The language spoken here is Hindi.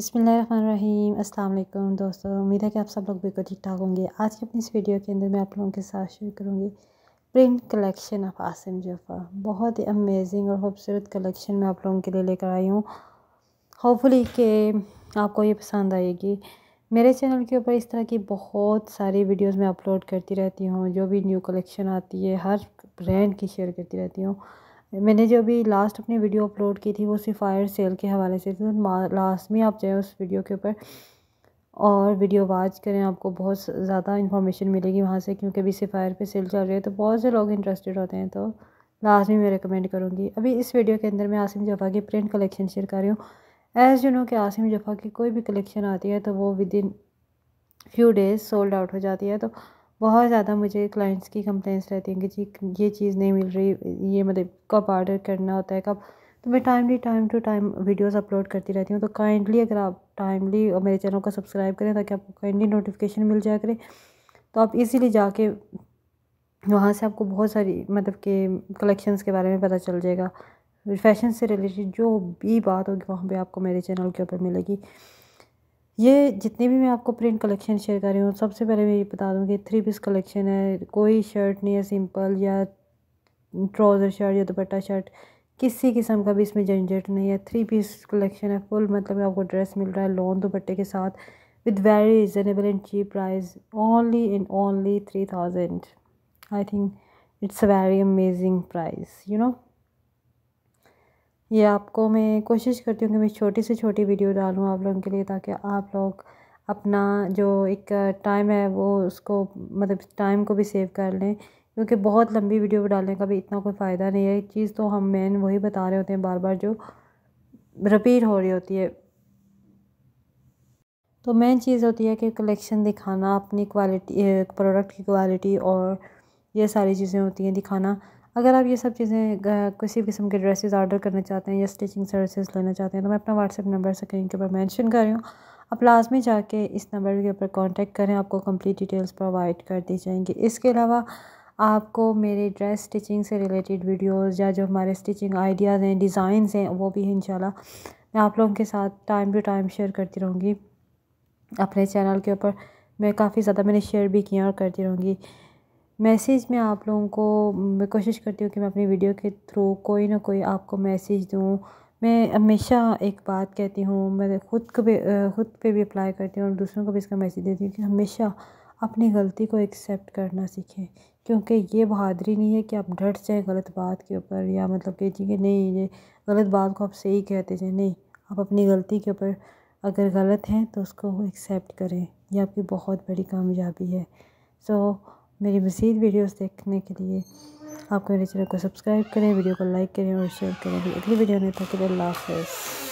बसमीम् अल्लाम दोस्तों उम्मीद है कि आप सब लोग बिल्कुल ठीक ठाक होंगे आज की अपनी इस वीडियो के अंदर मैं आप लोगों के साथ शेयर करूँगी print collection of Asim Jofa बहुत ही अमेजिंग और ख़ूबसूरत कलेक्शन मैं आप लोगों के लिए लेकर आई हूँ होपफुली के आपको ये पसंद आएगी मेरे चैनल के ऊपर इस तरह की बहुत सारी वीडियोज़ मैं अपलोड करती रहती हूँ जो भी न्यू कलेक्शन आती है हर ब्रांड की शेयर करती रहती हूँ मैंने जो अभी लास्ट अपनी वीडियो अपलोड की थी वो सिर्फ फायर सेल के हवाले से थी लास्ट तो में आप जाएँ उस वीडियो के ऊपर और वीडियो वाच करें आपको बहुत ज़्यादा इन्फॉर्मेशन मिलेगी वहाँ से क्योंकि अभी सिर्फ फायर पर सेल चल रही है तो बहुत से लोग इंटरेस्टेड होते हैं तो लास्ट में मैं रिकमेंड करूँगी अभी इस वीडियो के अंदर मैं आसिम जफा की प्रिंट कलेक्शन शेयर कर रही हूँ एज़ यू नो कि आसिम जफा की कोई भी कलेक्शन आती है तो वो within few days sold out हो जाती है तो बहुत ज़्यादा मुझे क्लाइंट्स की कंप्लेंट्स रहती हैं कि जी ये चीज़ नहीं मिल रही ये मतलब कब आर्डर करना होता है कब तो मैं timely time to time videos upload करती रहती हूँ तो काइंडली अगर आप टाइमली मेरे चैनल को सब्सक्राइब करें ताकि आपको काइंडली नोटिफिकेशन मिल जाया करे तो आप इजीली जाके वहाँ से आपको बहुत सारी मतलब के कलेक्शंस के बारे में पता चल जाएगा फैशन से रिलेटेड जो भी बात होगी वहाँ पर आपको मेरे चैनल के ऊपर मिलेगी ये जितने भी मैं आपको प्रिंट कलेक्शन शेयर कर रही हूँ सबसे पहले मैं ये बता दूँ कि थ्री पीस कलेक्शन है कोई शर्ट नहीं है सिंपल या ट्राउज़र शर्ट या दुपट्टा शर्ट किसी किस्म का भी इसमें झंझट नहीं है थ्री पीस कलेक्शन है फुल मतलब आपको ड्रेस मिल रहा है लॉन दुपट्टे के साथ with very reasonable and cheap price only in only three thousand I think it's a very amazing price you know ये आपको मैं कोशिश करती हूँ कि मैं छोटी से छोटी वीडियो डालूँ आप लोगों के लिए ताकि आप लोग अपना जो एक टाइम है वो उसको मतलब टाइम को भी सेव कर लें क्योंकि बहुत लंबी वीडियो डालने का भी इतना कोई फ़ायदा नहीं है एक चीज़ तो हम मेन वही बता रहे होते हैं बार बार जो रिपीट हो रही होती है तो मेन चीज़ होती है कि कलेक्शन दिखाना अपनी क्वालिटी प्रोडक्ट की क्वालिटी और ये सारी चीज़ें होती हैं दिखाना अगर आप ये सब चीज़ें किसी भी किस्म के ड्रेसेस ऑर्डर करना चाहते हैं या स्टिचिंग सर्विसेज लेना चाहते हैं तो मैं अपना व्हाट्सअप नंबर स्क्रीन के ऊपर मेंशन कर रही हूँ आप लाजमी जाके इस नंबर के ऊपर कांटेक्ट करें आपको कंप्लीट डिटेल्स प्रोवाइड कर दी जाएंगी इसके अलावा आपको मेरे ड्रेस स्टिचिंग से रिलेटेड वीडियोज़ या जो हमारे स्टिचिंग आइडियाज़ हैं डिज़ाइंस हैं वो भी इन मैं आप लोगों के साथ टाइम टू टाइम शेयर करती रहूँगी अपने चैनल के ऊपर मैं काफ़ी ज़्यादा मैंने शेयर भी किया और करती रहूँगी मैसेज में आप लोगों को मैं कोशिश करती हूँ कि मैं अपनी वीडियो के थ्रू कोई ना कोई आपको मैसेज दूँ मैं हमेशा एक बात कहती हूँ मैं खुद को भी खुद पे भी अप्लाई करती हूँ और दूसरों को भी इसका मैसेज देती हूँ कि हमेशा अपनी गलती को एक्सेप्ट करना सीखें क्योंकि ये बहादरी नहीं है कि आप डट जाएँ गलत बात के ऊपर या मतलब कि जी नहीं ये गलत बात को आप सही कहते जाए नहीं आप अपनी गलती के ऊपर अगर गलत हैं तो उसको एक्सेप्ट करें यह आपकी बहुत बड़ी कामयाबी है सो so, मेरी मज़ीद वीडियोस देखने के लिए आपको मेरे चैनल को सब्सक्राइब करें वीडियो को लाइक करें और शेयर करें अगली वीडियो में तक अल्लाह हाफ